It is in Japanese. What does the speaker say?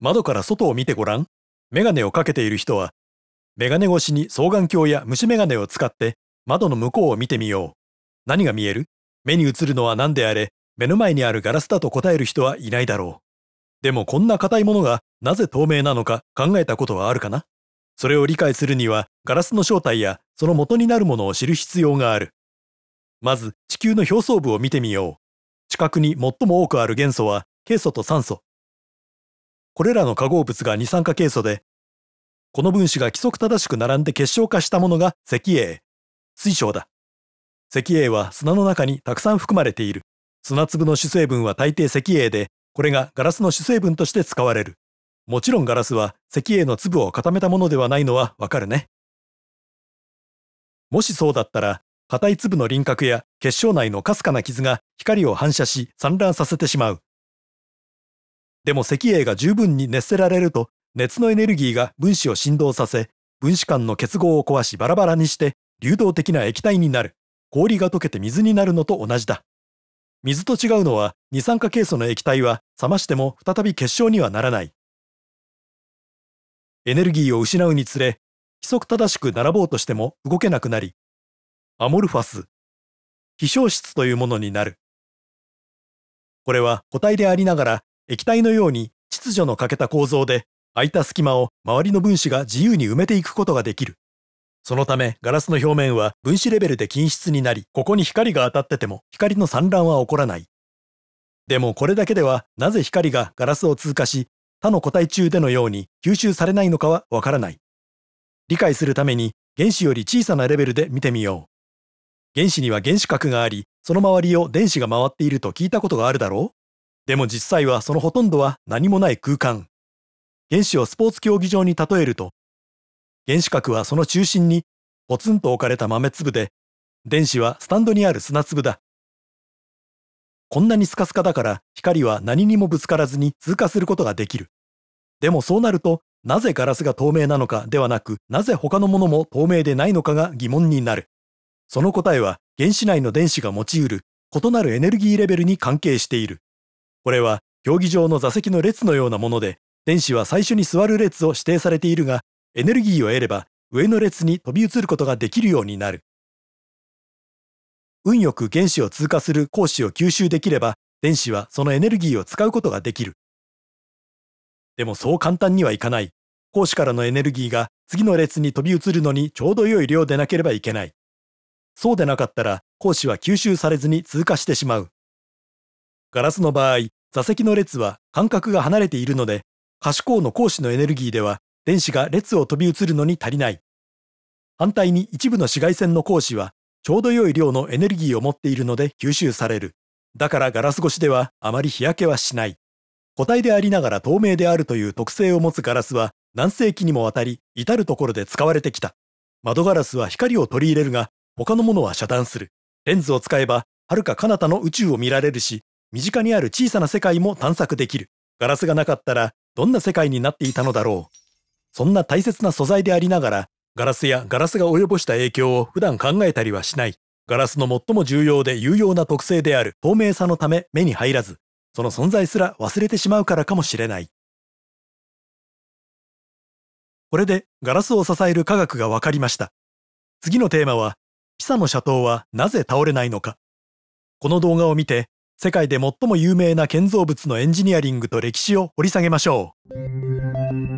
窓から外を見てごらん。メガネをかけている人は、メガネ越しに双眼鏡や虫メガネを使って窓の向こうを見てみよう。何が見える目に映るのは何であれ、目の前にあるガラスだと答える人はいないだろう。でもこんな硬いものがなぜ透明なのか考えたことはあるかなそれを理解するにはガラスの正体やその元になるものを知る必要がある。まず地球の表層部を見てみよう。近くに最も多くある元素はケイ素と酸素。これらの化合物が二酸化ケイ素で、この分子が規則正しく並んで結晶化したものが石英、水晶だ。石英は砂の中にたくさん含まれている。砂粒の主成分は大抵石英で、これがガラスの主成分として使われる。もちろんガラスは石英の粒を固めたものではないのはわかるね。もしそうだったら、硬い粒の輪郭や結晶内のかすかな傷が光を反射し散乱させてしまう。でも石英が十分に熱せられると熱のエネルギーが分子を振動させ分子間の結合を壊しバラバラにして流動的な液体になる氷が溶けて水になるのと同じだ水と違うのは二酸化ケイ素の液体は冷ましても再び結晶にはならないエネルギーを失うにつれ規則正しく並ぼうとしても動けなくなりアモルファス非消質というものになるこれは個体でありながら液体のように秩序の欠けた構造で空いた隙間を周りの分子が自由に埋めていくことができる。そのためガラスの表面は分子レベルで均質になり、ここに光が当たってても光の散乱は起こらない。でもこれだけではなぜ光がガラスを通過し他の個体中でのように吸収されないのかはわからない。理解するために原子より小さなレベルで見てみよう。原子には原子核があり、その周りを電子が回っていると聞いたことがあるだろうでも実際はそのほとんどは何もない空間。原子をスポーツ競技場に例えると、原子核はその中心にポツンと置かれた豆粒で、電子はスタンドにある砂粒だ。こんなにスカスカだから光は何にもぶつからずに通過することができる。でもそうなると、なぜガラスが透明なのかではなく、なぜ他のものも透明でないのかが疑問になる。その答えは原子内の電子が持ち得る異なるエネルギーレベルに関係している。これは競技場の座席の列のようなもので、電子は最初に座る列を指定されているが、エネルギーを得れば上の列に飛び移ることができるようになる。運よく原子を通過する光子を吸収できれば、電子はそのエネルギーを使うことができる。でもそう簡単にはいかない。光子からのエネルギーが次の列に飛び移るのにちょうど良い量でなければいけない。そうでなかったら光子は吸収されずに通過してしまう。ガラスの場合、座席の列は間隔が離れているので、可視光の光子のエネルギーでは電子が列を飛び移るのに足りない。反対に一部の紫外線の光子はちょうど良い量のエネルギーを持っているので吸収される。だからガラス越しではあまり日焼けはしない。固体でありながら透明であるという特性を持つガラスは何世紀にもわたり至るところで使われてきた。窓ガラスは光を取り入れるが他のものは遮断する。レンズを使えば遥か彼方の宇宙を見られるし、身近にある小さな世界も探索できる。ガラスがなかったらどんな世界になっていたのだろう。そんな大切な素材でありながら、ガラスやガラスが及ぼした影響を普段考えたりはしない。ガラスの最も重要で有用な特性である透明さのため目に入らず、その存在すら忘れてしまうからかもしれない。これでガラスを支える科学が分かりました。次のテーマは、ピサの斜塔はなぜ倒れないのか。この動画を見て世界で最も有名な建造物のエンジニアリングと歴史を掘り下げましょう。